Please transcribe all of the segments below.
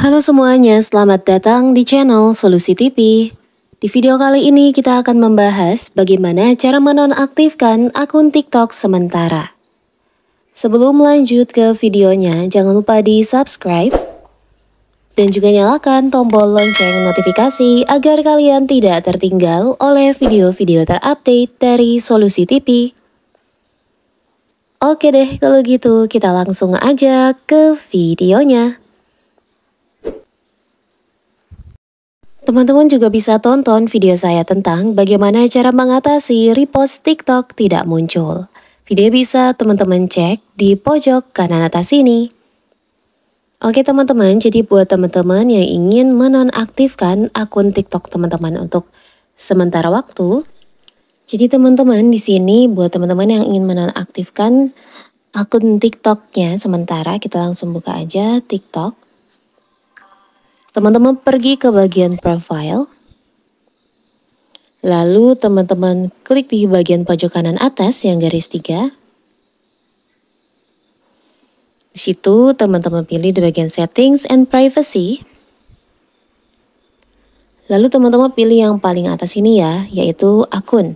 Halo semuanya, selamat datang di channel Solusi TV. Di video kali ini kita akan membahas bagaimana cara menonaktifkan akun TikTok sementara. Sebelum lanjut ke videonya, jangan lupa di subscribe dan juga nyalakan tombol lonceng notifikasi agar kalian tidak tertinggal oleh video-video terupdate dari Solusi TV. Oke deh, kalau gitu kita langsung aja ke videonya. Teman-teman juga bisa tonton video saya tentang bagaimana cara mengatasi repost TikTok tidak muncul. Video bisa teman-teman cek di pojok kanan atas sini. Oke teman-teman, jadi buat teman-teman yang ingin menonaktifkan akun TikTok teman-teman untuk sementara waktu, jadi teman-teman di sini buat teman-teman yang ingin menonaktifkan akun TikToknya sementara kita langsung buka aja TikTok. Teman-teman pergi ke bagian profile. Lalu teman-teman klik di bagian pojok kanan atas yang garis tiga. Di situ teman-teman pilih di bagian settings and privacy. Lalu teman-teman pilih yang paling atas ini ya, yaitu akun.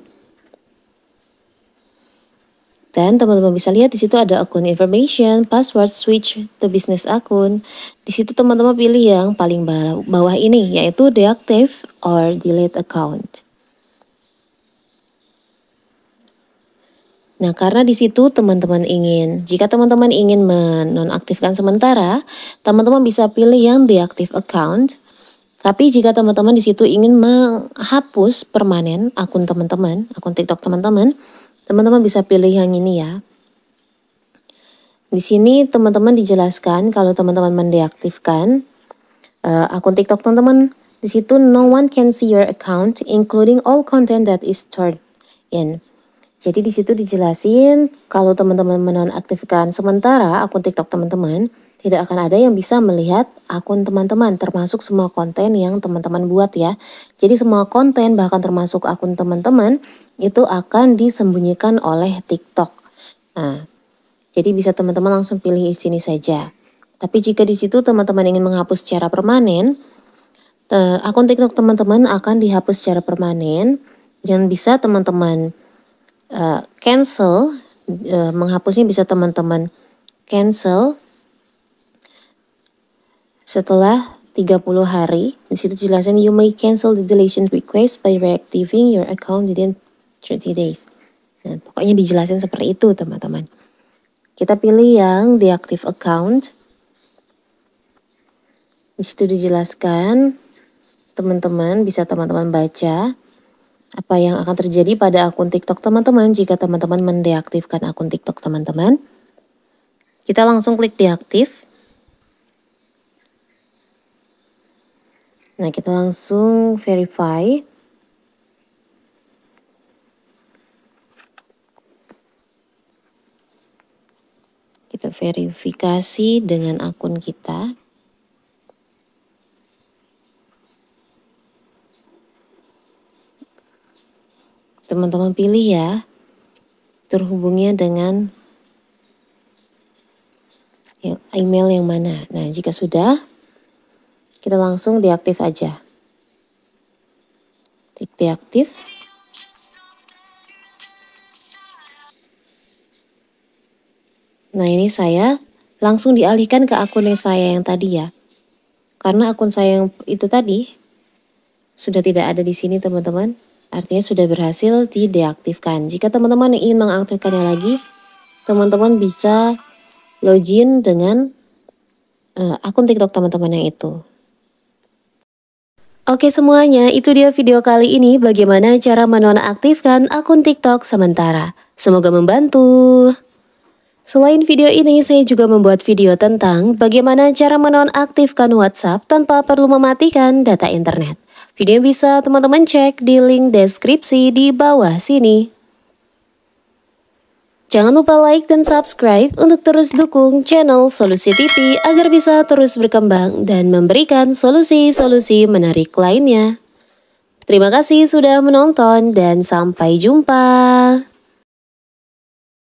Dan teman-teman bisa lihat di situ ada akun information, password, switch the business akun. Di situ teman-teman pilih yang paling bawah ini yaitu deactive or delete account. Nah, karena di situ teman-teman ingin, jika teman-teman ingin menonaktifkan sementara, teman-teman bisa pilih yang deactive account. Tapi jika teman-teman di situ ingin menghapus permanen akun teman-teman, akun TikTok teman-teman, Teman-teman bisa pilih yang ini ya. Di sini teman-teman dijelaskan kalau teman-teman mendeaktifkan uh, akun TikTok teman-teman, di situ no one can see your account including all content that is stored in. Jadi di situ dijelasin kalau teman-teman menonaktifkan sementara akun TikTok teman-teman, tidak akan ada yang bisa melihat akun teman-teman termasuk semua konten yang teman-teman buat ya. Jadi semua konten bahkan termasuk akun teman-teman itu akan disembunyikan oleh TikTok. Nah, jadi bisa teman-teman langsung pilih di sini saja. Tapi jika di situ teman-teman ingin menghapus secara permanen, eh, akun TikTok teman-teman akan dihapus secara permanen yang bisa teman-teman uh, cancel uh, menghapusnya bisa teman-teman cancel setelah 30 hari. Di situ jelasin you may cancel the deletion request by reactivating your account within 30 days. Nah, pokoknya dijelasin seperti itu, teman-teman. Kita pilih yang deactive account. Di situ dijelaskan, teman-teman bisa teman-teman baca apa yang akan terjadi pada akun TikTok teman-teman jika teman-teman mendeaktifkan akun TikTok teman-teman. Kita langsung klik deaktif. Nah, kita langsung verify. Kita verifikasi dengan akun kita. teman-teman pilih ya. Terhubungnya dengan email yang mana. Nah, jika sudah, kita langsung diaktif aja. Klik diaktif. Nah, ini saya langsung dialihkan ke akun yang saya yang tadi ya. Karena akun saya yang itu tadi sudah tidak ada di sini, teman-teman. Artinya sudah berhasil dideaktifkan. Jika teman-teman ingin mengaktifkannya lagi, teman-teman bisa login dengan uh, akun TikTok teman-teman yang itu. Oke semuanya, itu dia video kali ini bagaimana cara menonaktifkan akun TikTok sementara. Semoga membantu. Selain video ini, saya juga membuat video tentang bagaimana cara menonaktifkan WhatsApp tanpa perlu mematikan data internet. Video bisa teman-teman cek di link deskripsi di bawah sini. Jangan lupa like dan subscribe untuk terus dukung channel Solusi TV agar bisa terus berkembang dan memberikan solusi-solusi menarik lainnya. Terima kasih sudah menonton dan sampai jumpa.